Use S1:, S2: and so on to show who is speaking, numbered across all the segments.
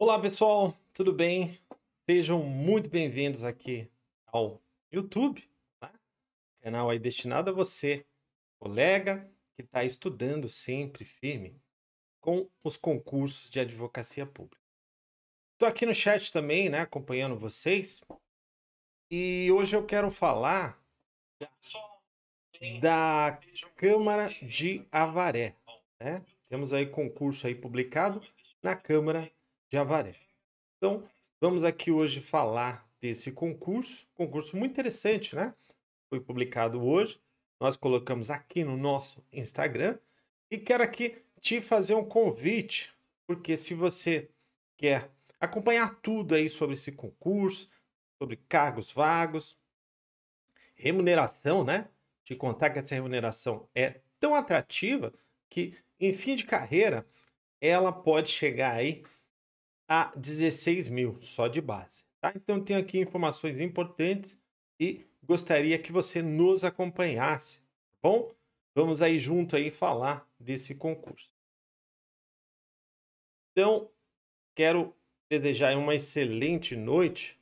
S1: Olá pessoal, tudo bem? Sejam muito bem-vindos aqui ao YouTube, tá? canal aí destinado a você, colega que está estudando sempre firme com os concursos de advocacia pública. Estou aqui no chat também, né, acompanhando vocês. E hoje eu quero falar da Câmara de Avaré. Né? Temos aí concurso aí publicado na Câmara Javaré. Então, vamos aqui hoje falar desse concurso, concurso muito interessante, né? Foi publicado hoje, nós colocamos aqui no nosso Instagram e quero aqui te fazer um convite, porque se você quer acompanhar tudo aí sobre esse concurso, sobre cargos vagos, remuneração, né? Te contar que essa remuneração é tão atrativa que em fim de carreira ela pode chegar aí a 16 mil, só de base. Tá? Então tenho aqui informações importantes e gostaria que você nos acompanhasse, tá bom? Vamos aí junto aí falar desse concurso. Então, quero desejar uma excelente noite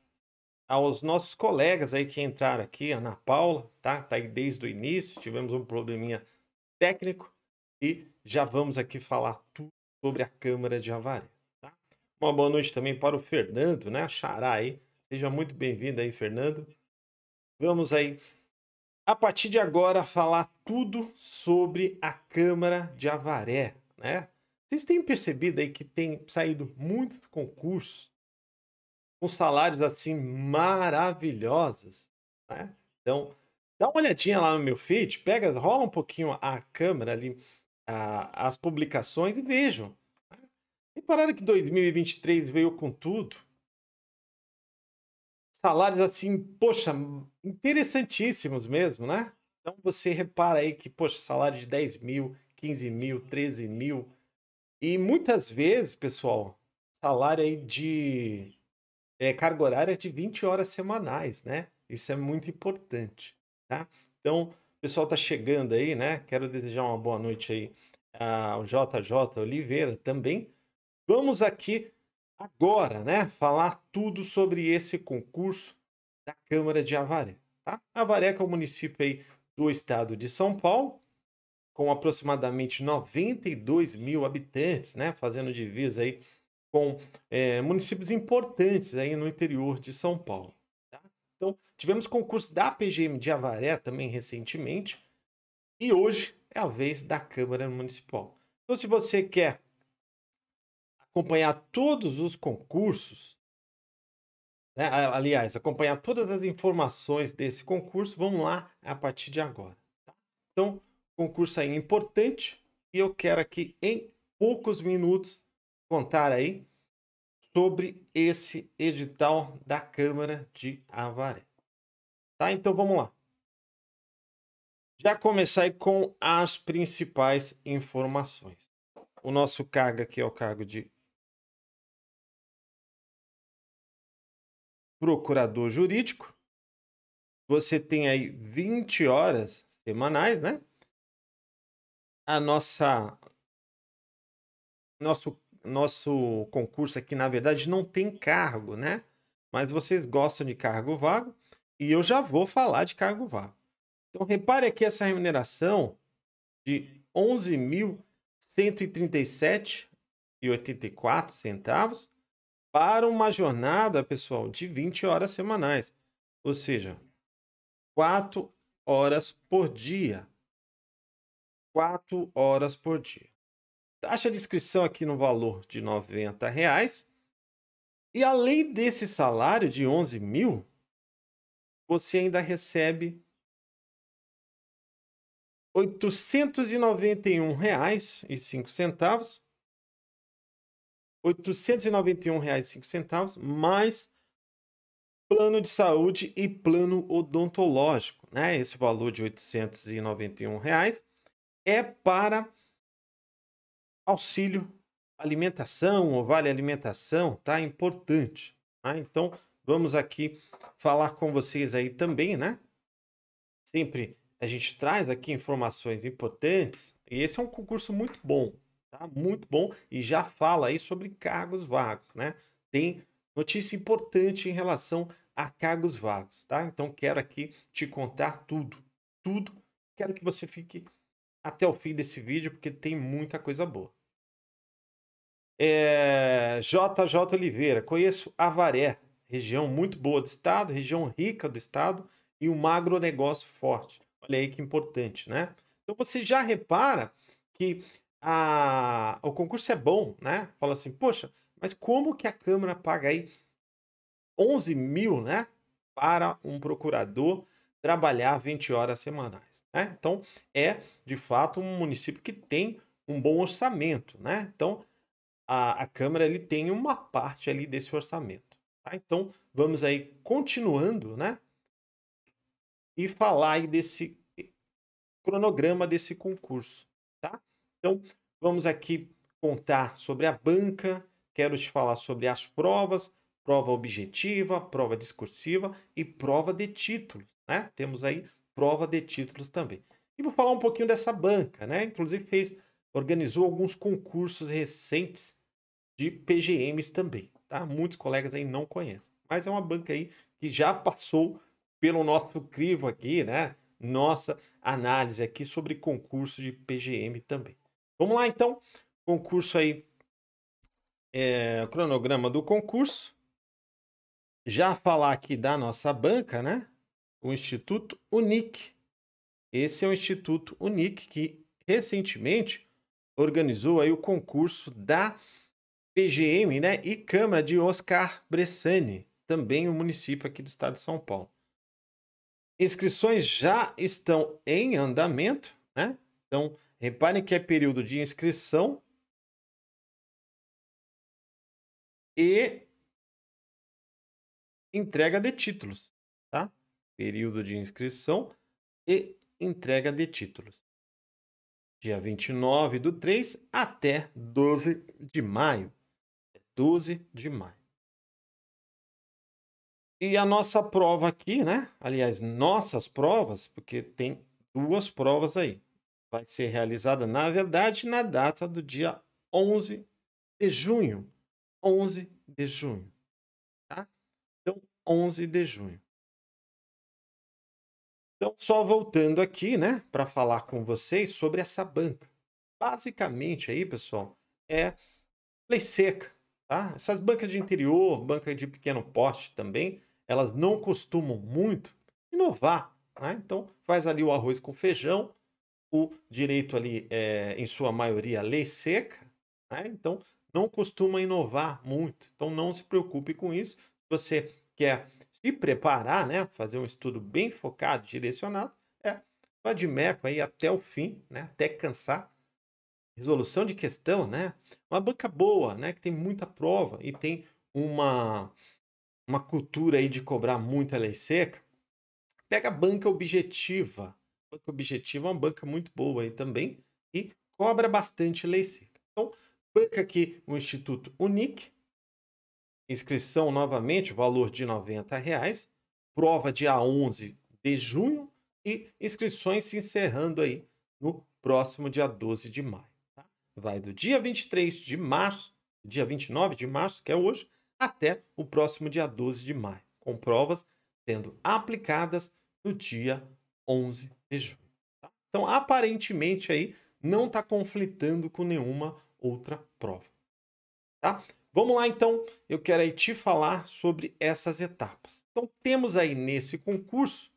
S1: aos nossos colegas aí que entraram aqui, Ana Paula, tá? Tá aí desde o início, tivemos um probleminha técnico e já vamos aqui falar tudo sobre a Câmara de Avaré. Uma boa noite também para o Fernando, né? Xará aí. Seja muito bem-vindo aí, Fernando. Vamos aí, a partir de agora, falar tudo sobre a Câmara de Avaré, né? Vocês têm percebido aí que tem saído muitos concursos com salários assim maravilhosos, né? Então, dá uma olhadinha lá no meu feed, pega, rola um pouquinho a câmera ali, a, as publicações e vejam. Repararam que 2023 veio com tudo? Salários assim, poxa, interessantíssimos mesmo, né? Então você repara aí que, poxa, salário de 10 mil, 15 mil, 13 mil. E muitas vezes, pessoal, salário aí de é, carga horária de 20 horas semanais, né? Isso é muito importante, tá? Então, o pessoal tá chegando aí, né? Quero desejar uma boa noite aí ao ah, JJ Oliveira também. Vamos aqui agora, né, falar tudo sobre esse concurso da Câmara de Avaré. Tá? Avaré que é o um município aí do estado de São Paulo, com aproximadamente 92 mil habitantes, né, fazendo divisa aí com é, municípios importantes aí no interior de São Paulo. Tá? Então, tivemos concurso da PGM de Avaré também recentemente, e hoje é a vez da Câmara Municipal. Então, se você quer acompanhar todos os concursos, né? aliás, acompanhar todas as informações desse concurso, vamos lá a partir de agora. Tá? Então, concurso aí é importante e eu quero aqui em poucos minutos contar aí sobre esse edital da Câmara de Avaré. Tá? Então vamos lá. Já começar com as principais informações. O nosso cargo aqui é o cargo de procurador jurídico. Você tem aí 20 horas semanais, né? A nossa nosso nosso concurso aqui, na verdade, não tem cargo, né? Mas vocês gostam de cargo vago e eu já vou falar de cargo vago. Então, repare aqui essa remuneração de 11.137,84 centavos para uma jornada, pessoal, de 20 horas semanais. Ou seja, 4 horas por dia. 4 horas por dia. Taxa de inscrição aqui no valor de R$ 90,00. E além desse salário de 11 mil, você ainda recebe R$ 891,05 R$ 891,05, mais plano de saúde e plano odontológico. Né? Esse valor de R$ 891 reais é para auxílio alimentação ou vale alimentação, tá? Importante. Tá? Então, vamos aqui falar com vocês aí também, né? Sempre a gente traz aqui informações importantes e esse é um concurso muito bom, Tá muito bom e já fala aí sobre cargos vagos, né? Tem notícia importante em relação a cargos vagos, tá? Então quero aqui te contar tudo, tudo. Quero que você fique até o fim desse vídeo porque tem muita coisa boa. É, JJ Oliveira, conheço Avaré, região muito boa do estado, região rica do estado e um agronegócio forte. Olha aí que importante, né? Então você já repara que a, o concurso é bom, né? Fala assim, poxa, mas como que a Câmara paga aí 11 mil, né? Para um procurador trabalhar 20 horas semanais, né? Então, é de fato um município que tem um bom orçamento, né? Então, a, a Câmara ele tem uma parte ali desse orçamento. Tá? Então, vamos aí continuando, né? E falar aí desse cronograma desse concurso, tá? Então, vamos aqui contar sobre a banca, quero te falar sobre as provas, prova objetiva, prova discursiva e prova de títulos, né? Temos aí prova de títulos também. E vou falar um pouquinho dessa banca, né? Inclusive fez, organizou alguns concursos recentes de PGMs também, tá? Muitos colegas aí não conhecem, mas é uma banca aí que já passou pelo nosso crivo aqui, né? Nossa análise aqui sobre concurso de PGM também. Vamos lá então, concurso aí, é, cronograma do concurso. Já falar aqui da nossa banca, né? O Instituto Unic. Esse é o Instituto Unic que recentemente organizou aí o concurso da PGM, né? E Câmara de Oscar Bressani, também o um município aqui do estado de São Paulo. Inscrições já estão em andamento, né? Então, Reparem que é período de inscrição e entrega de títulos, tá? Período de inscrição e entrega de títulos. Dia 29 do 3 até 12 de maio. 12 é de maio. E a nossa prova aqui, né? Aliás, nossas provas, porque tem duas provas aí vai ser realizada, na verdade, na data do dia 11 de junho. 11 de junho. Tá? Então, 11 de junho. Então, só voltando aqui, né, para falar com vocês sobre essa banca. Basicamente aí, pessoal, é lei seca, tá? Essas bancas de interior, banca de pequeno porte também, elas não costumam muito inovar, né? Então, faz ali o arroz com feijão, o direito ali é, em sua maioria lei seca, né? então não costuma inovar muito. Então não se preocupe com isso. Se você quer se preparar, né, fazer um estudo bem focado, direcionado, é vá de meco aí até o fim, né, até cansar. Resolução de questão, né? Uma banca boa, né, que tem muita prova e tem uma uma cultura aí de cobrar muita lei seca. Pega a banca objetiva, banca objetiva é uma banca muito boa aí também e cobra bastante lei seca. Então, banca aqui o Instituto Unic, inscrição novamente, valor de R$ 90,00, prova dia 11 de junho e inscrições se encerrando aí no próximo dia 12 de maio. Tá? Vai do dia 23 de março, dia 29 de março, que é hoje, até o próximo dia 12 de maio, com provas sendo aplicadas no dia 11 Tá? Então, aparentemente aí não está conflitando com nenhuma outra prova. Tá? Vamos lá então, eu quero aí te falar sobre essas etapas. Então temos aí nesse concurso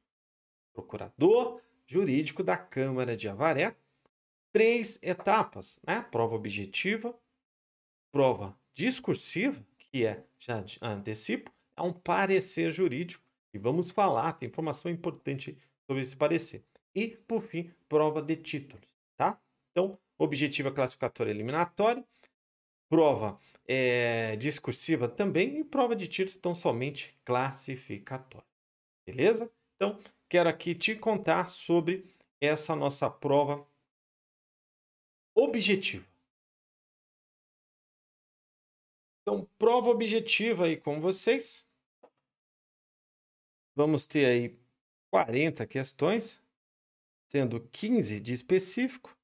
S1: procurador jurídico da Câmara de Avaré, três etapas, né? Prova objetiva, prova discursiva, que é já ah, antecipo, é um parecer jurídico e vamos falar, tem informação importante sobre esse parecer e, por fim, prova de títulos, tá? Então, objetiva classificatória eliminatória, prova é, discursiva também e prova de títulos tão somente classificatória. Beleza? Então, quero aqui te contar sobre essa nossa prova objetiva. Então, prova objetiva aí com vocês. Vamos ter aí 40 questões sendo 15 de específico,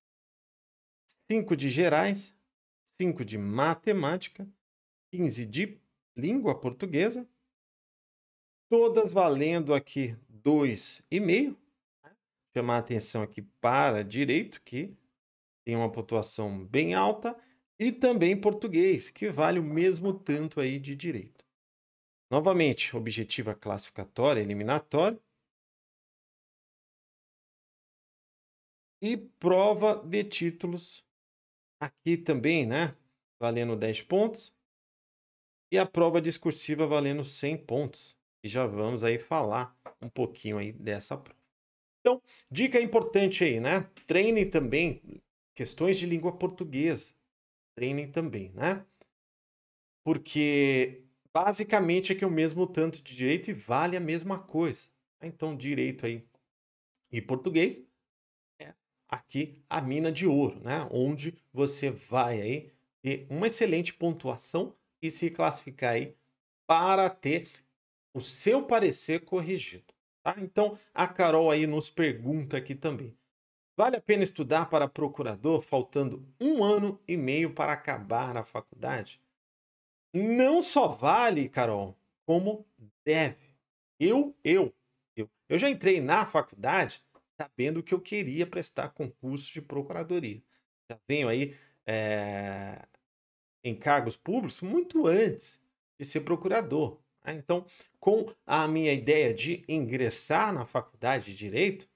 S1: 5 de gerais, 5 de matemática, 15 de língua portuguesa, todas valendo aqui 2,5. Né? Chamar a atenção aqui para direito, que tem uma pontuação bem alta, e também português, que vale o mesmo tanto aí de direito. Novamente, objetiva classificatória, eliminatória, E prova de títulos. Aqui também, né? Valendo 10 pontos. E a prova discursiva valendo 100 pontos. E já vamos aí falar um pouquinho aí dessa prova. Então, dica importante aí, né? Treine também questões de língua portuguesa. treine também, né? Porque basicamente é que o mesmo tanto de direito vale a mesma coisa. Então, direito aí e português aqui a mina de ouro, né? Onde você vai aí ter uma excelente pontuação e se classificar aí para ter o seu parecer corrigido. Tá? Então a Carol aí nos pergunta aqui também. Vale a pena estudar para procurador faltando um ano e meio para acabar a faculdade? Não só vale, Carol, como deve. Eu, eu, eu, eu já entrei na faculdade sabendo que eu queria prestar concurso de procuradoria. Já venho aí é, em cargos públicos muito antes de ser procurador. Né? Então, com a minha ideia de ingressar na faculdade de Direito,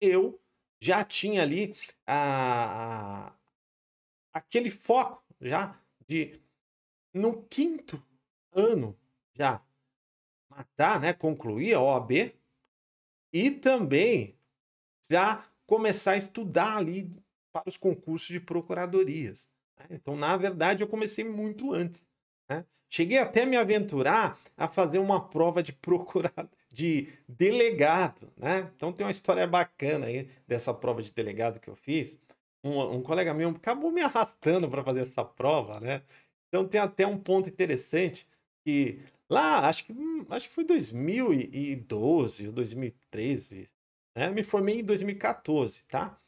S1: eu já tinha ali a, a, aquele foco já de no quinto ano já matar, né, concluir a OAB e também já começar a estudar ali para os concursos de procuradorias. Né? Então, na verdade, eu comecei muito antes. Né? Cheguei até a me aventurar a fazer uma prova de procurado, de delegado. Né? Então, tem uma história bacana aí dessa prova de delegado que eu fiz. Um, um colega meu acabou me arrastando para fazer essa prova, né? Então tem até um ponto interessante que lá, acho que, hum, acho que foi 2012 ou 2013, né? Me formei em 2014, tá?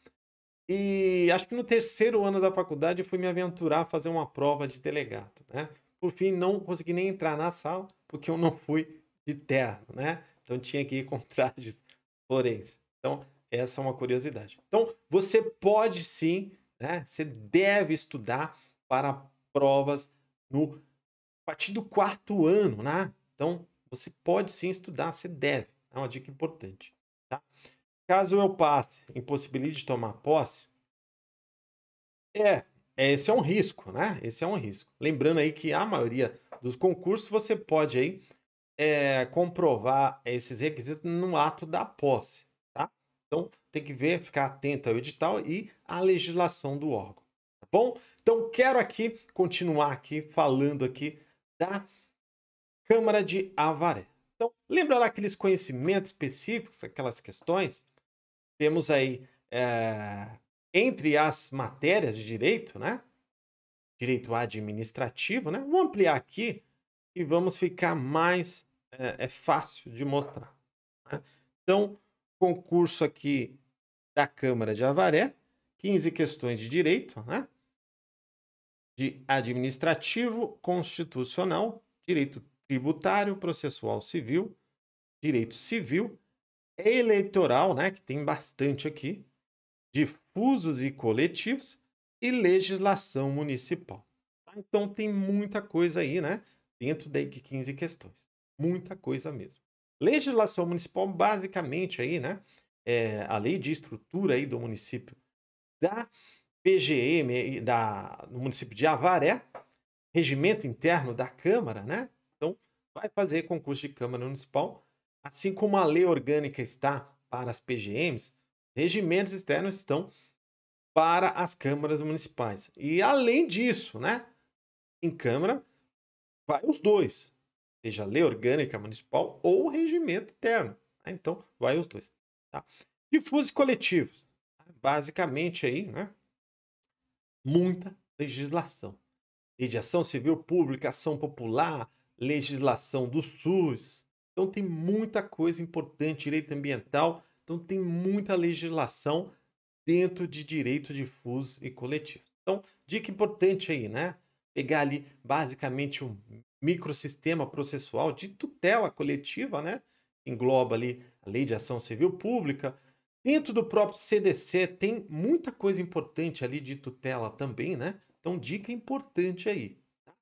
S1: E acho que no terceiro ano da faculdade eu fui me aventurar a fazer uma prova de delegado, né? Por fim, não consegui nem entrar na sala porque eu não fui de terno, né? Então tinha que ir com trajes forenses. Então, essa é uma curiosidade. Então, você pode sim, né? Você deve estudar para provas no a partir do quarto ano, né? Então, você pode sim estudar, você deve. É uma dica importante, tá? Caso eu passe, impossibilite de tomar posse, é, é, esse é um risco, né? Esse é um risco. Lembrando aí que a maioria dos concursos você pode aí é, comprovar esses requisitos no ato da posse, tá? Então tem que ver, ficar atento ao edital e à legislação do órgão, tá bom? Então quero aqui continuar aqui falando aqui da Câmara de Avaré. Então, lembrar aqueles conhecimentos específicos, aquelas questões temos aí é, entre as matérias de direito, né? Direito administrativo, né? Vou ampliar aqui e vamos ficar mais é, é fácil de mostrar. Né? Então, concurso aqui da Câmara de Avaré, 15 questões de direito, né? De administrativo, constitucional, direito tributário, processual civil, direito civil eleitoral, né, que tem bastante aqui, difusos e coletivos, e legislação municipal. Tá? Então tem muita coisa aí, né, dentro de 15 questões. Muita coisa mesmo. Legislação municipal, basicamente aí, né, é a lei de estrutura aí do município da PGM, da, do município de Avaré, regimento interno da Câmara, né, então vai fazer concurso de Câmara Municipal, Assim como a lei orgânica está para as PGMs, regimentos externos estão para as câmaras municipais. E além disso, né, em câmara vai os dois, seja lei orgânica municipal ou regimento interno. Né, então, vai os dois. Tá? Difusos coletivos. Basicamente aí, né, muita legislação. mediação civil pública, ação popular, legislação do SUS, então tem muita coisa importante, direito ambiental, então tem muita legislação dentro de direito difuso e coletivo. Então, dica importante aí, né? Pegar ali basicamente um microsistema processual de tutela coletiva, né? Engloba ali a Lei de Ação Civil Pública. Dentro do próprio CDC tem muita coisa importante ali de tutela também, né? Então, dica importante aí. Tá?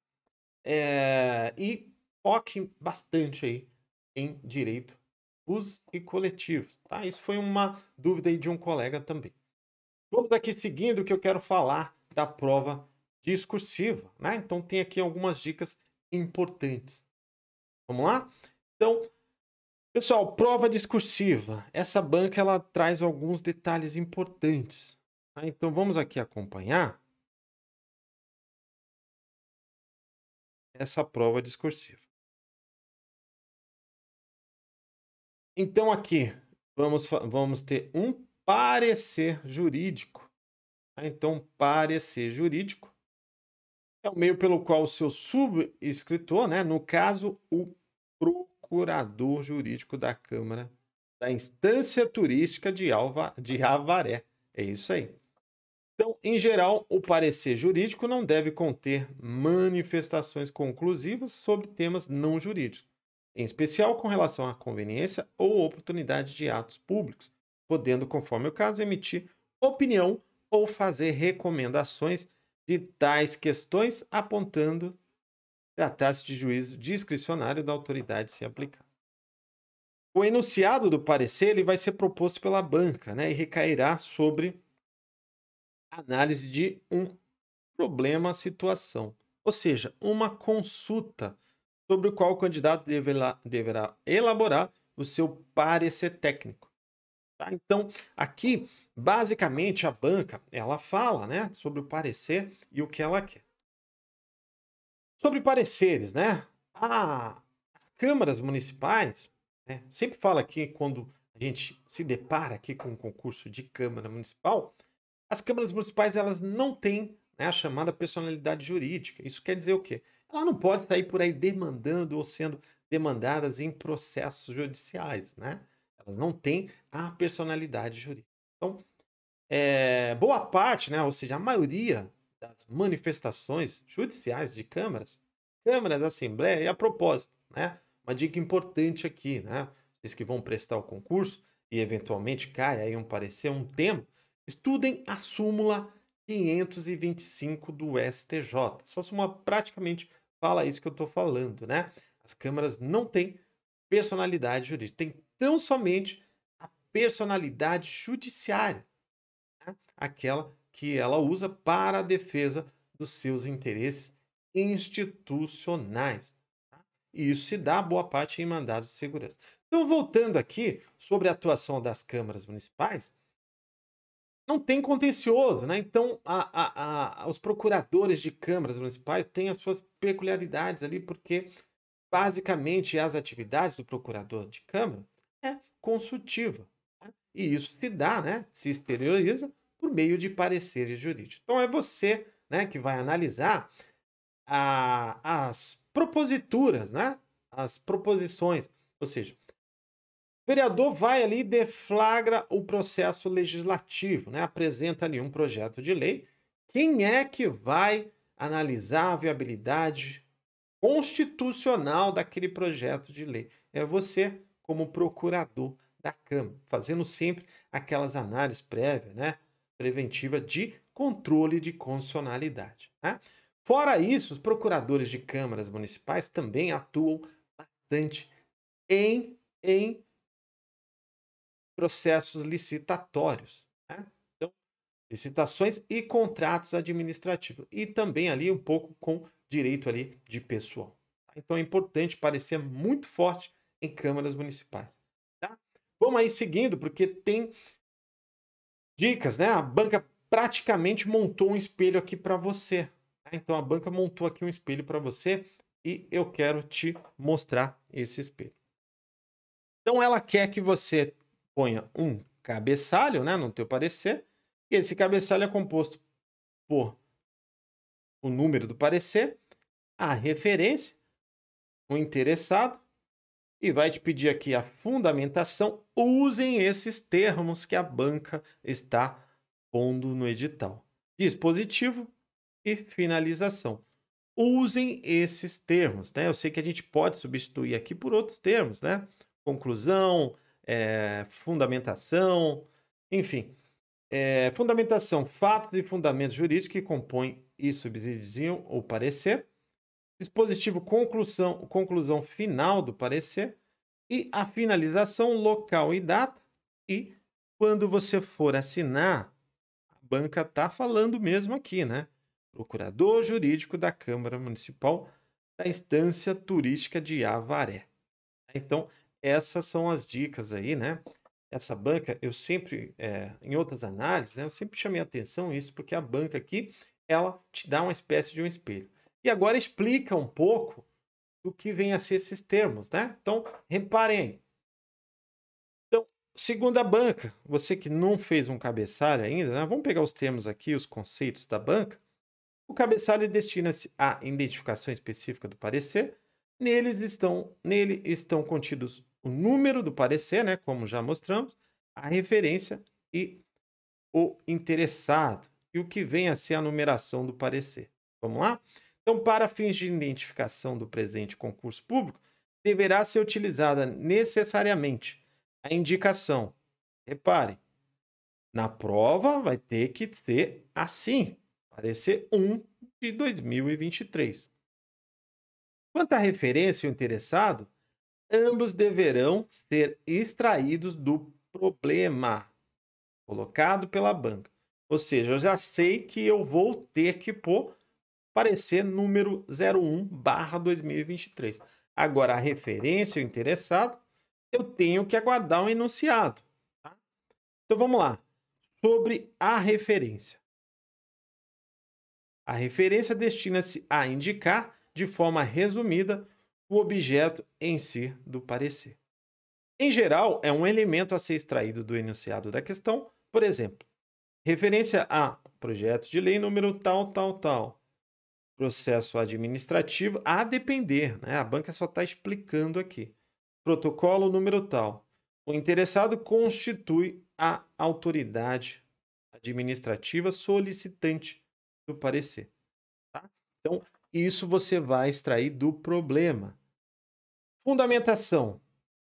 S1: É... E foque bastante aí em direito os e coletivos. Tá? Isso foi uma dúvida aí de um colega também. Vamos aqui seguindo que eu quero falar da prova discursiva. Né? Então tem aqui algumas dicas importantes. Vamos lá? Então, pessoal, prova discursiva. Essa banca ela traz alguns detalhes importantes. Tá? Então vamos aqui acompanhar essa prova discursiva. Então aqui vamos, vamos ter um parecer jurídico. Tá? Então, parecer jurídico é o meio pelo qual o seu subescritor, né, no caso, o procurador jurídico da Câmara da instância turística de, Alva, de Avaré. É isso aí. Então, em geral, o parecer jurídico não deve conter manifestações conclusivas sobre temas não jurídicos em especial com relação à conveniência ou oportunidade de atos públicos, podendo, conforme o caso, emitir opinião ou fazer recomendações de tais questões, apontando tratar-se de juízo discricionário da autoridade se aplicar. O enunciado do parecer ele vai ser proposto pela banca né, e recairá sobre análise de um problema-situação, ou seja, uma consulta sobre o qual o candidato deverá, elaborar o seu parecer técnico. Tá? Então, aqui, basicamente, a banca ela fala né, sobre o parecer e o que ela quer. Sobre pareceres, né? as câmaras municipais, né, sempre fala aqui quando a gente se depara aqui com um concurso de Câmara Municipal, as câmaras municipais elas não têm né, a chamada personalidade jurídica. Isso quer dizer o quê? ela não pode sair por aí demandando ou sendo demandadas em processos judiciais, né? Elas não têm a personalidade jurídica. Então, é, boa parte, né, ou seja, a maioria das manifestações judiciais de câmaras, câmaras, assembleia, e a propósito, né? Uma dica importante aqui, né? Vocês que vão prestar o concurso e eventualmente cai aí um parecer, um tema, estudem a súmula 525 do STJ. Essa uma praticamente fala isso que eu estou falando, né? As câmaras não têm personalidade jurídica, tem tão somente a personalidade judiciária, né? aquela que ela usa para a defesa dos seus interesses institucionais. Tá? E isso se dá boa parte em mandados de segurança. Então, voltando aqui sobre a atuação das câmaras municipais, não tem contencioso, né? Então, a, a, a, os procuradores de câmaras municipais têm as suas peculiaridades ali, porque basicamente as atividades do procurador de câmara é consultiva. Né? E isso se dá, né? Se exterioriza por meio de pareceres jurídicos. Então, é você né, que vai analisar a, as proposituras, né? As proposições, ou seja, o vereador vai ali e deflagra o processo legislativo, né? apresenta ali um projeto de lei. Quem é que vai analisar a viabilidade constitucional daquele projeto de lei? É você, como procurador da Câmara, fazendo sempre aquelas análises prévias, né? preventiva de controle de constitucionalidade. Né? Fora isso, os procuradores de câmaras municipais também atuam bastante em, em processos licitatórios. Né? Então, licitações e contratos administrativos. E também ali um pouco com direito ali de pessoal. Tá? Então é importante parecer muito forte em câmaras municipais. Tá? Vamos aí seguindo, porque tem dicas, né? A banca praticamente montou um espelho aqui para você. Tá? Então a banca montou aqui um espelho para você e eu quero te mostrar esse espelho. Então ela quer que você ponha um cabeçalho, né, no teu parecer, e esse cabeçalho é composto por o número do parecer, a referência, o interessado, e vai te pedir aqui a fundamentação. Usem esses termos que a banca está pondo no edital. Dispositivo e finalização. Usem esses termos, né? Eu sei que a gente pode substituir aqui por outros termos, né? Conclusão, é, fundamentação, enfim. É, fundamentação, fatos e fundamentos jurídicos que compõem e subsidiam o parecer. Dispositivo conclusão, conclusão final do parecer. E a finalização, local e data. E quando você for assinar, a banca está falando mesmo aqui, né? Procurador Jurídico da Câmara Municipal da Instância Turística de Avaré. Então, essas são as dicas aí, né? Essa banca, eu sempre, é, em outras análises, né, eu sempre chamei atenção isso, porque a banca aqui, ela te dá uma espécie de um espelho. E agora explica um pouco do que vem a ser esses termos, né? Então, reparem aí. Então, segunda banca, você que não fez um cabeçalho ainda, né? Vamos pegar os termos aqui, os conceitos da banca. O cabeçalho destina-se à identificação específica do parecer. Neles estão, nele estão contidos o número do parecer, né, como já mostramos, a referência e o interessado, e o que vem a ser a numeração do parecer. Vamos lá? Então, para fins de identificação do presente concurso público, deverá ser utilizada necessariamente a indicação. Repare, na prova vai ter que ser assim, parecer 1 de 2023. Quanto à referência e o interessado, ambos deverão ser extraídos do problema colocado pela banca. Ou seja, eu já sei que eu vou ter que pôr parecer número 01 barra 2023. Agora, a referência, o interessado, eu tenho que aguardar um enunciado. Tá? Então, vamos lá. Sobre a referência. A referência destina-se a indicar, de forma resumida, o objeto em si do parecer. Em geral, é um elemento a ser extraído do enunciado da questão, por exemplo, referência a projeto de lei número tal, tal, tal, processo administrativo, a depender, né? a banca só está explicando aqui, protocolo número tal. O interessado constitui a autoridade administrativa solicitante do parecer. Tá? Então, isso você vai extrair do problema. Fundamentação.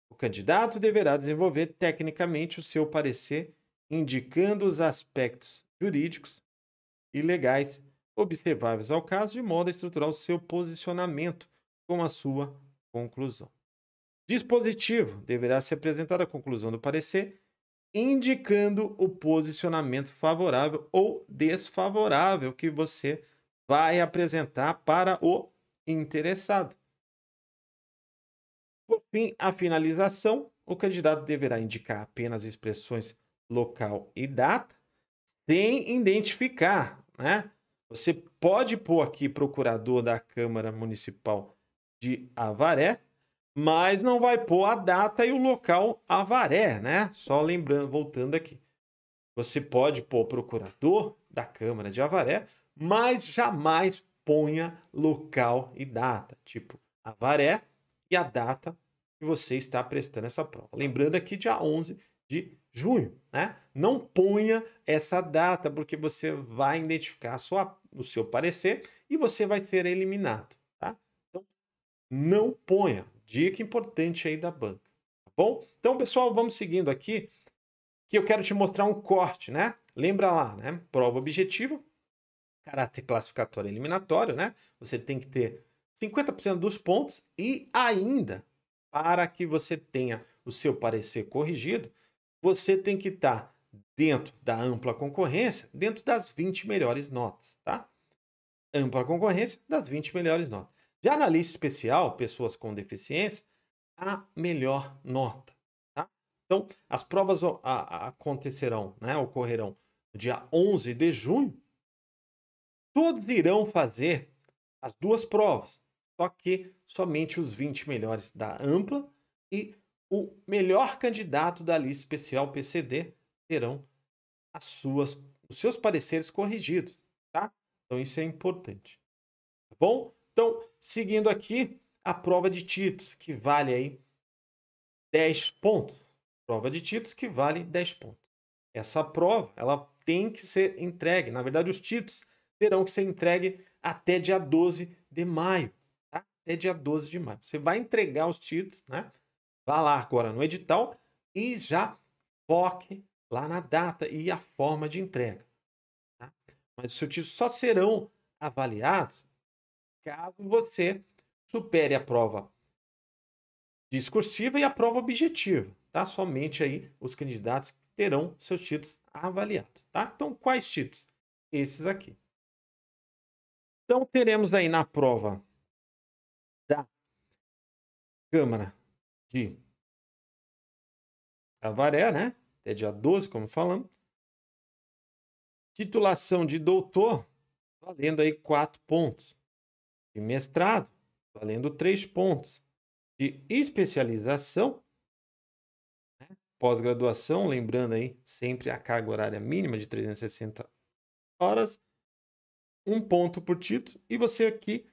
S1: O candidato deverá desenvolver tecnicamente o seu parecer, indicando os aspectos jurídicos e legais observáveis ao caso, de modo a estruturar o seu posicionamento com a sua conclusão. Dispositivo deverá se apresentar a conclusão do parecer, indicando o posicionamento favorável ou desfavorável que você vai apresentar para o interessado. Por fim, a finalização, o candidato deverá indicar apenas expressões local e data, sem identificar, né? Você pode pôr aqui procurador da Câmara Municipal de Avaré, mas não vai pôr a data e o local Avaré, né? Só lembrando, voltando aqui. Você pode pôr procurador da Câmara de Avaré, mas jamais ponha local e data, tipo a varé e a data que você está prestando essa prova. Lembrando aqui, dia 11 de junho, né? Não ponha essa data, porque você vai identificar sua, o seu parecer e você vai ser eliminado, tá? Então, não ponha. Dica importante aí da banca, tá bom? Então, pessoal, vamos seguindo aqui, que eu quero te mostrar um corte, né? Lembra lá, né? Prova objetiva, caráter classificatório e é eliminatório, né? Você tem que ter 50% dos pontos e ainda, para que você tenha o seu parecer corrigido, você tem que estar tá dentro da ampla concorrência, dentro das 20 melhores notas, tá? Ampla concorrência das 20 melhores notas. Já na lista especial, pessoas com deficiência, a melhor nota, tá? Então, as provas acontecerão, né? Ocorrerão dia 11 de junho Todos irão fazer as duas provas, só que somente os 20 melhores da ampla e o melhor candidato da lista especial PCD terão as suas, os seus pareceres corrigidos, tá? Então isso é importante, tá bom? Então, seguindo aqui, a prova de títulos, que vale aí 10 pontos. Prova de títulos que vale 10 pontos. Essa prova, ela tem que ser entregue. Na verdade, os títulos terão que ser entregue até dia 12 de maio. Tá? Até dia 12 de maio. Você vai entregar os títulos, né? Vá lá agora no edital e já foque lá na data e a forma de entrega. Tá? Mas os seus títulos só serão avaliados caso você supere a prova discursiva e a prova objetiva. Tá? Somente aí os candidatos terão seus títulos avaliados. Tá? Então, quais títulos? Esses aqui. Então, teremos aí na prova da Câmara de Avaré, né? Até dia 12, como falamos. Titulação de doutor, valendo aí 4 pontos. De mestrado, valendo 3 pontos. De especialização, né? pós-graduação, lembrando aí sempre a carga horária mínima de 360 horas um ponto por título e você aqui,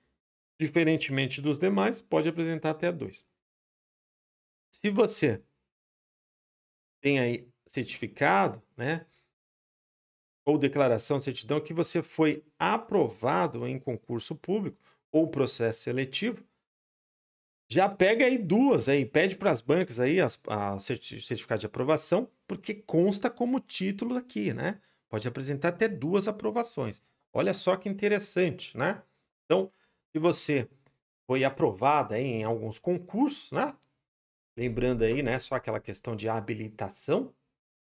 S1: diferentemente dos demais, pode apresentar até dois. Se você tem aí certificado, né? Ou declaração, certidão que você foi aprovado em concurso público ou processo seletivo, já pega aí duas aí, pede para as bancas aí as, a certificado de aprovação, porque consta como título aqui, né? Pode apresentar até duas aprovações. Olha só que interessante, né? Então, se você foi aprovada em alguns concursos, né? Lembrando aí, né, só aquela questão de habilitação,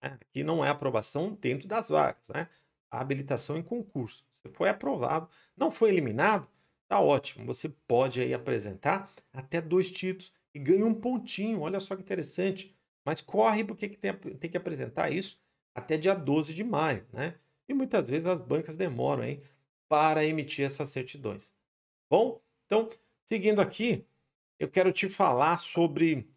S1: né? que não é aprovação dentro das vagas, né? habilitação em concurso. Você foi aprovado, não foi eliminado, tá ótimo. Você pode aí apresentar até dois títulos e ganha um pontinho. Olha só que interessante. Mas corre porque tem, tem que apresentar isso até dia 12 de maio, né? e muitas vezes as bancas demoram hein, para emitir essas certidões. Bom, então, seguindo aqui, eu quero te falar sobre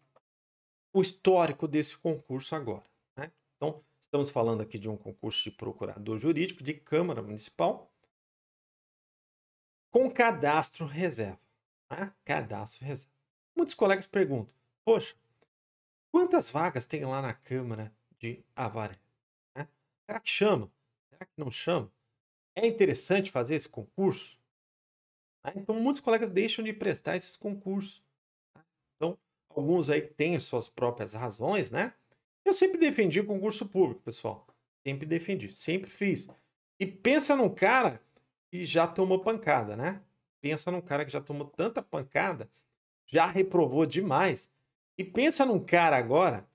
S1: o histórico desse concurso agora. Né? Então, estamos falando aqui de um concurso de procurador jurídico de Câmara Municipal com cadastro reserva. Né? Cadastro reserva. Muitos colegas perguntam, poxa, quantas vagas tem lá na Câmara de Avaré? Né. Será que chama? que não chama? É interessante fazer esse concurso? Ah, então, muitos colegas deixam de prestar esses concursos. Tá? Então, alguns aí têm suas próprias razões, né? Eu sempre defendi o concurso público, pessoal. Sempre defendi, sempre fiz. E pensa num cara que já tomou pancada, né? Pensa num cara que já tomou tanta pancada, já reprovou demais. E pensa num cara agora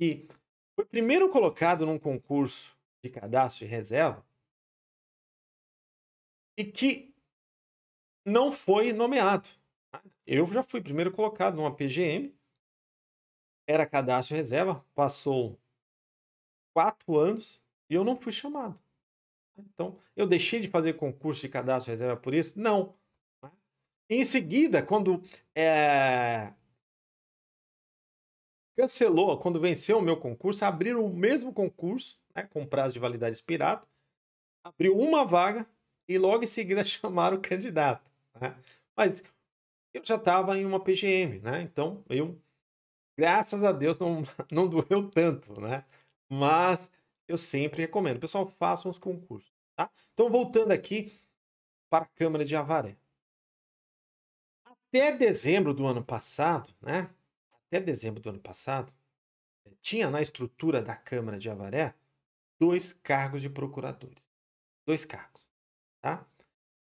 S1: que foi primeiro colocado num concurso de cadastro e reserva e que não foi nomeado. Tá? Eu já fui primeiro colocado numa PGM, era cadastro e reserva, passou quatro anos e eu não fui chamado. Então, eu deixei de fazer concurso de cadastro e reserva por isso? Não. Tá? Em seguida, quando é, Cancelou, quando venceu o meu concurso, abriram o mesmo concurso, né, com prazo de validade expirado, abriu uma vaga e logo em seguida chamaram o candidato. Né? Mas eu já estava em uma PGM, né? Então eu, graças a Deus, não, não doeu tanto, né? Mas eu sempre recomendo, pessoal, façam os concursos, tá? Então voltando aqui para a Câmara de Avaré. Até dezembro do ano passado, né? até dezembro do ano passado, eh, tinha na estrutura da Câmara de Avaré dois cargos de procuradores. Dois cargos. Tá?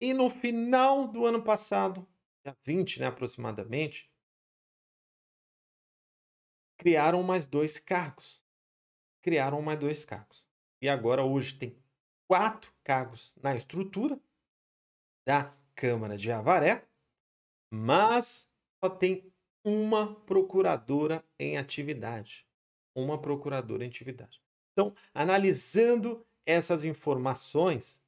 S1: E no final do ano passado, dia 20 né, aproximadamente, criaram mais dois cargos. Criaram mais dois cargos. E agora hoje tem quatro cargos na estrutura da Câmara de Avaré, mas só tem uma procuradora em atividade. Uma procuradora em atividade. Então, analisando essas informações,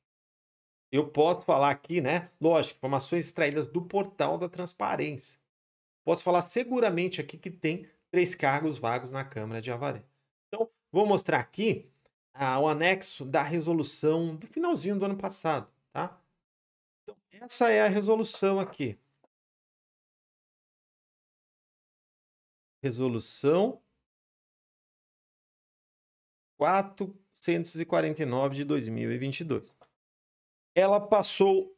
S1: eu posso falar aqui, né? Lógico, informações extraídas do portal da transparência. Posso falar seguramente aqui que tem três cargos vagos na Câmara de Avaré. Então, vou mostrar aqui ah, o anexo da resolução do finalzinho do ano passado, tá? Então, essa é a resolução aqui. resolução 449 de 2022. Ela passou,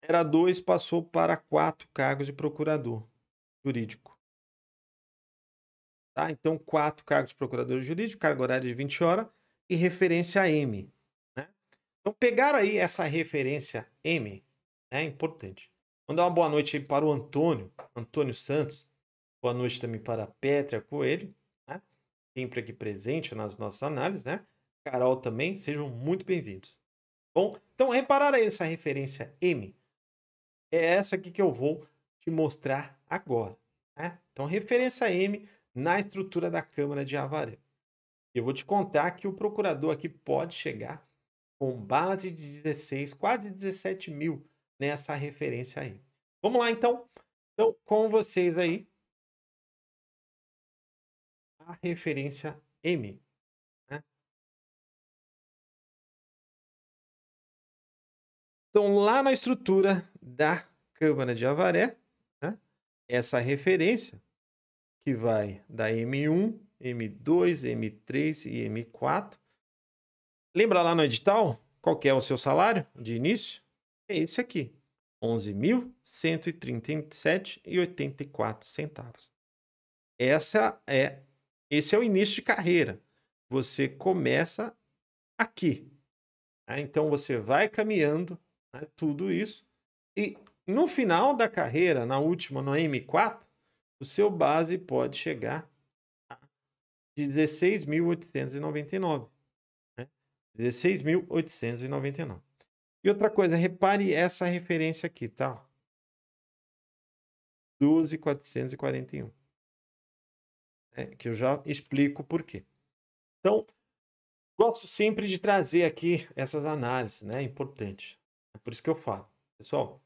S1: era 2, passou para quatro cargos de procurador jurídico. Tá? Então, quatro cargos de procurador jurídico, cargo horário de 20 horas e referência M. Né? Então, pegar aí essa referência M é né? importante. Mandar uma boa noite para o Antônio, Antônio Santos. Boa noite também para a Petra Coelho, né? sempre aqui presente nas nossas análises, né? Carol também, sejam muito bem-vindos. Bom, então repararam aí essa referência M? É essa aqui que eu vou te mostrar agora. Né? Então, referência M na estrutura da Câmara de Avaré. Eu vou te contar que o procurador aqui pode chegar com base de 16, quase 17 mil nessa referência aí. Vamos lá, então. Então, com vocês aí, a referência M. Né? Então, lá na estrutura da Câmara de Avaré, né? essa referência, que vai da M1, M2, M3 e M4. Lembra lá no edital qual é o seu salário de início? É esse aqui, R$ 11.137,84. Essa é esse é o início de carreira. Você começa aqui. Né? Então você vai caminhando né? tudo isso. E no final da carreira, na última, no M4, o seu base pode chegar a 16.899. Né? 16.899. E outra coisa, repare essa referência aqui, tá? 12.441 né, que eu já explico por quê. Então, gosto sempre de trazer aqui essas análises, né? importante. É por isso que eu falo. Pessoal,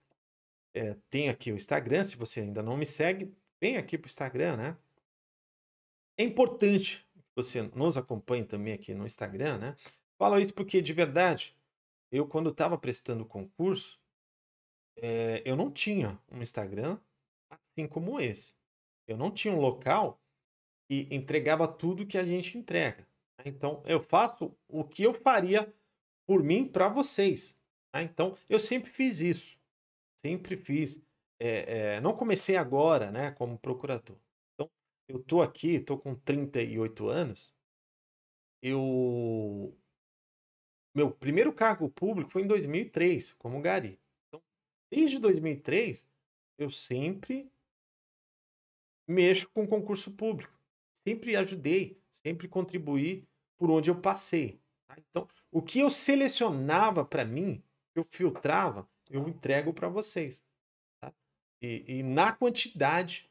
S1: é, tem aqui o Instagram, se você ainda não me segue, vem aqui para o Instagram, né? É importante que você nos acompanhe também aqui no Instagram, né? Falo isso porque, de verdade, eu quando estava prestando o concurso, é, eu não tinha um Instagram assim como esse. Eu não tinha um local entregava tudo que a gente entrega. Né? Então, eu faço o que eu faria por mim para vocês. Tá? Então, eu sempre fiz isso. Sempre fiz. É, é, não comecei agora, né, como procurador. Então, eu tô aqui, tô com 38 anos. Eu meu primeiro cargo público foi em 2003, como gari. Então, desde 2003, eu sempre mexo com concurso público sempre ajudei, sempre contribuí por onde eu passei. Tá? Então, o que eu selecionava para mim, eu filtrava, eu entrego para vocês. Tá? E, e, na quantidade,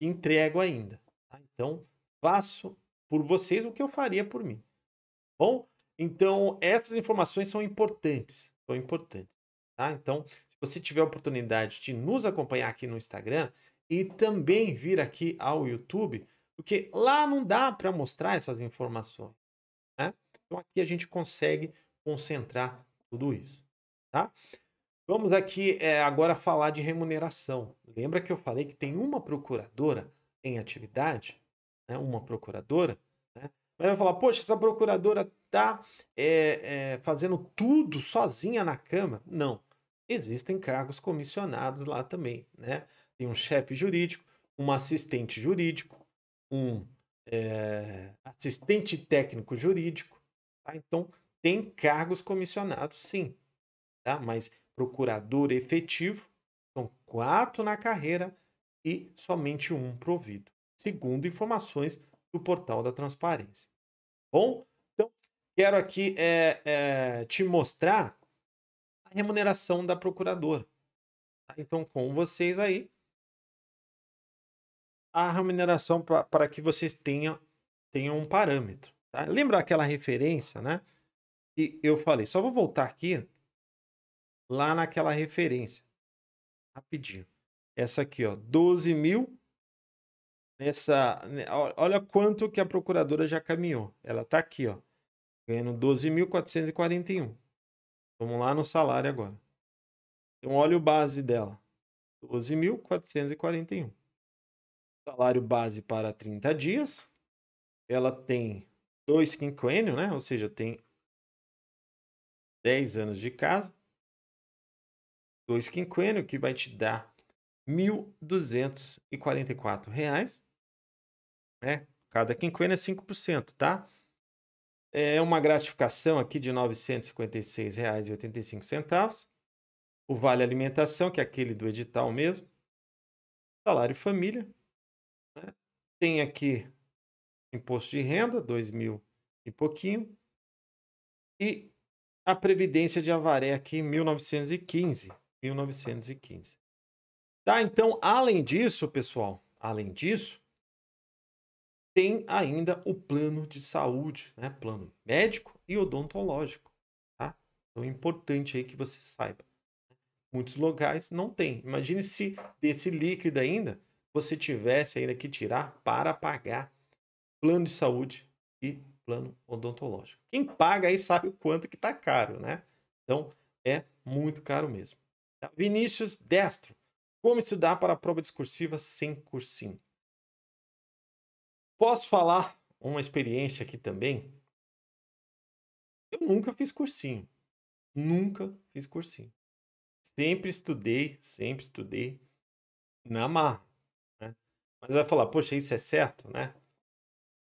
S1: entrego ainda. Tá? Então, faço por vocês o que eu faria por mim. Tá bom, então essas informações são importantes, são importantes. Tá? Então, se você tiver a oportunidade de nos acompanhar aqui no Instagram e também vir aqui ao YouTube, porque lá não dá para mostrar essas informações. Né? Então aqui a gente consegue concentrar tudo isso. Tá? Vamos aqui é, agora falar de remuneração. Lembra que eu falei que tem uma procuradora em atividade? Né? Uma procuradora? Né? Mas vai falar, poxa, essa procuradora está é, é, fazendo tudo sozinha na Câmara? Não. Existem cargos comissionados lá também. Né? Tem um chefe jurídico, um assistente jurídico, um é, assistente técnico jurídico. Tá? Então, tem cargos comissionados, sim. Tá? Mas procurador efetivo, são quatro na carreira e somente um provido, segundo informações do portal da transparência. Bom, então quero aqui é, é, te mostrar a remuneração da procuradora. Tá? Então, com vocês aí, a remuneração para que vocês tenham, tenham um parâmetro. Tá? Lembra aquela referência, né? que eu falei, só vou voltar aqui lá naquela referência. Rapidinho. Essa aqui, ó, 12 mil. Essa, né, olha quanto que a procuradora já caminhou. Ela está aqui, ó, ganhando 12.441. Vamos lá no salário agora. Então, olha o base dela. 12.441 salário base para 30 dias. Ela tem dois quinquênios, né? Ou seja, tem 10 anos de casa. Dois quinquênios, que vai te dar R$ 1.244. Né? Cada quinquênio é 5%, tá? É uma gratificação aqui de R$ 956,85. O vale alimentação, que é aquele do edital mesmo. Salário família, tem aqui imposto de renda, 2 mil e pouquinho. E a Previdência de Avaré aqui, 1915. 1915. Tá, então, além disso, pessoal, além disso, tem ainda o plano de saúde, né? Plano médico e odontológico, tá? Então é importante aí que você saiba. Muitos locais não tem. Imagine se desse líquido ainda, você tivesse ainda que tirar para pagar plano de saúde e plano odontológico. Quem paga aí sabe o quanto que tá caro, né? Então é muito caro mesmo. Tá? Vinícius Destro, como estudar para a prova discursiva sem cursinho? Posso falar uma experiência aqui também? Eu nunca fiz cursinho. Nunca fiz cursinho. Sempre estudei, sempre estudei na marra. Mas vai falar, poxa, isso é certo, né?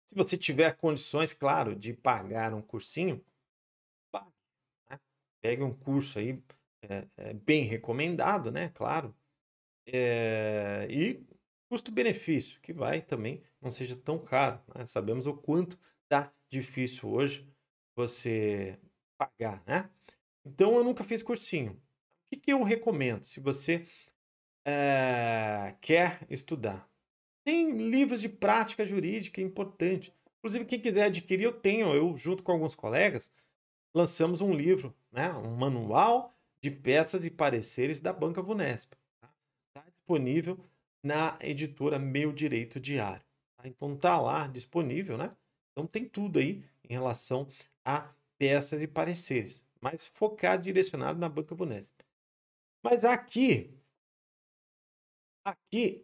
S1: Se você tiver condições, claro, de pagar um cursinho, pague. Né? Pegue um curso aí é, é, bem recomendado, né? Claro. É, e custo-benefício, que vai também não seja tão caro. Né? Sabemos o quanto tá difícil hoje você pagar, né? Então eu nunca fiz cursinho. O que, que eu recomendo se você quer estudar? Tem livros de prática jurídica importante. Inclusive, quem quiser adquirir, eu tenho, eu junto com alguns colegas, lançamos um livro, né, um manual de peças e pareceres da Banca Vunesp. Está tá disponível na editora Meu Direito Diário. Tá? Então tá lá disponível, né? Então tem tudo aí em relação a peças e pareceres, mas focado direcionado na Banca Vunesp. Mas aqui aqui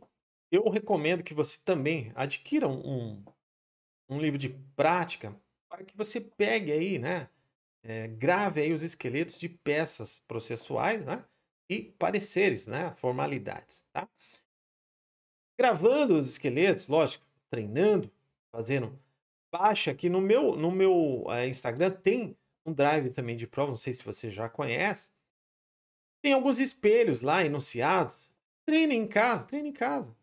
S1: eu recomendo que você também adquira um, um livro de prática para que você pegue aí, né? É, grave aí os esqueletos de peças processuais, né? E pareceres, né? Formalidades, tá? Gravando os esqueletos, lógico, treinando, fazendo baixa aqui no meu no meu é, Instagram tem um drive também de prova, não sei se você já conhece. Tem alguns espelhos lá enunciados. Treine em casa, treine em casa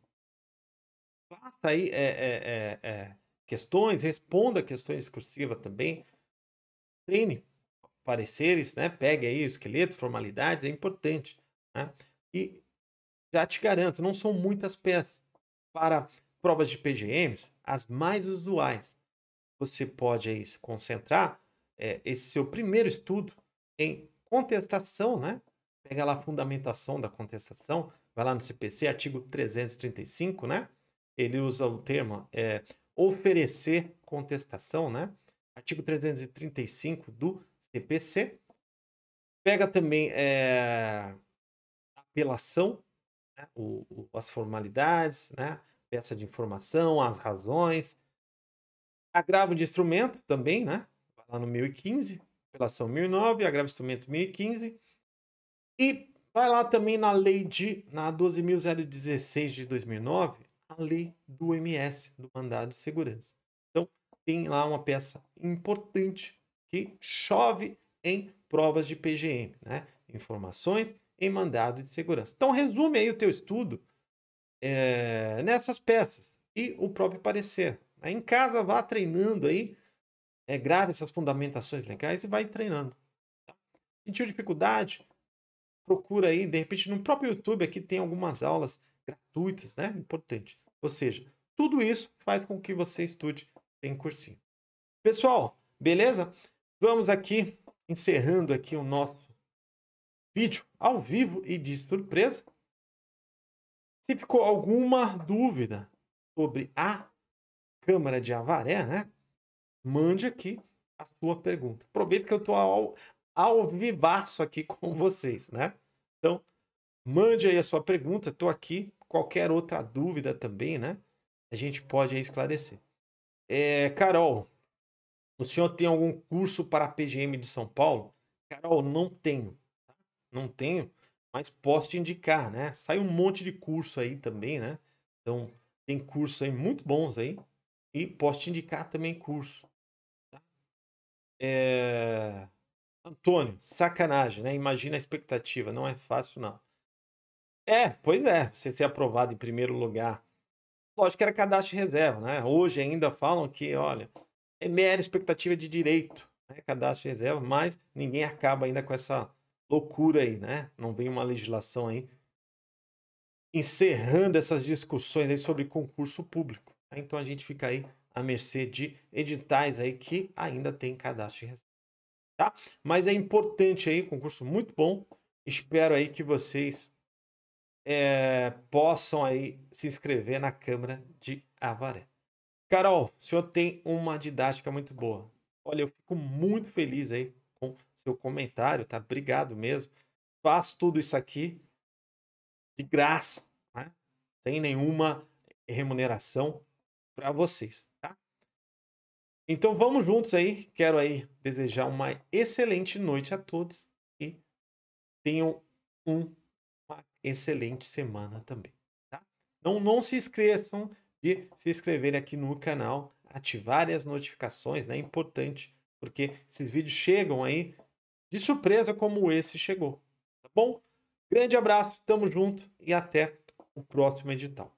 S1: faça aí é, é, é, questões, responda questões exclusivas também, treine pareceres, né? Pegue aí o esqueleto, formalidades, é importante, né? E já te garanto, não são muitas peças. Para provas de PGMs, as mais usuais, você pode aí se concentrar é, esse seu primeiro estudo em contestação, né? Pega lá a fundamentação da contestação, vai lá no CPC, artigo 335, né? ele usa o termo é, oferecer contestação, né? Artigo 335 do CPC. Pega também é, apelação, né? o, o, as formalidades, né? peça de informação, as razões. Agravo de instrumento também, né? Vai lá no 1015, apelação 1009, agravo de instrumento 1015. E vai lá também na lei de, na 12.016 de 2009, lei do MS, do mandado de segurança. Então, tem lá uma peça importante que chove em provas de PGM, né? Informações em mandado de segurança. Então, resume aí o teu estudo é, nessas peças e o próprio parecer. Aí em casa, vá treinando aí, é, grave essas fundamentações legais e vai treinando. Tá? Sentiu dificuldade? Procura aí, de repente, no próprio YouTube aqui tem algumas aulas gratuitas, né? Importante. Ou seja, tudo isso faz com que você estude em cursinho. Pessoal, beleza? Vamos aqui encerrando aqui o nosso vídeo ao vivo e de surpresa. Se ficou alguma dúvida sobre a Câmara de Avaré, né? Mande aqui a sua pergunta. Aproveita que eu estou ao, ao vivaço aqui com vocês, né? Então, mande aí a sua pergunta. Estou aqui qualquer outra dúvida também, né? A gente pode esclarecer. É, Carol, o senhor tem algum curso para a PGM de São Paulo? Carol, não tenho. Tá? Não tenho, mas posso te indicar, né? Sai um monte de curso aí também, né? Então, tem cursos aí muito bons aí. E posso te indicar também curso. Tá? É... Antônio, sacanagem, né? Imagina a expectativa. Não é fácil, não. É, pois é, você ser aprovado em primeiro lugar. Lógico que era cadastro de reserva, né? Hoje ainda falam que, olha, é mera expectativa de direito, né? cadastro de reserva, mas ninguém acaba ainda com essa loucura aí, né? Não vem uma legislação aí encerrando essas discussões aí sobre concurso público. Né? Então a gente fica aí à mercê de editais aí que ainda tem cadastro de reserva, tá? Mas é importante aí, concurso muito bom. Espero aí que vocês é, possam aí se inscrever na Câmara de Avaré. Carol, o senhor tem uma didática muito boa. Olha, eu fico muito feliz aí com seu comentário, tá? Obrigado mesmo. Faço tudo isso aqui de graça, né? Sem nenhuma remuneração para vocês, tá? Então vamos juntos aí. Quero aí desejar uma excelente noite a todos e tenham um excelente semana também. Tá? Não, não se esqueçam de se inscrever aqui no canal, ativar as notificações, né? É importante, porque esses vídeos chegam aí de surpresa como esse chegou. Tá bom? Grande abraço, tamo junto e até o próximo edital.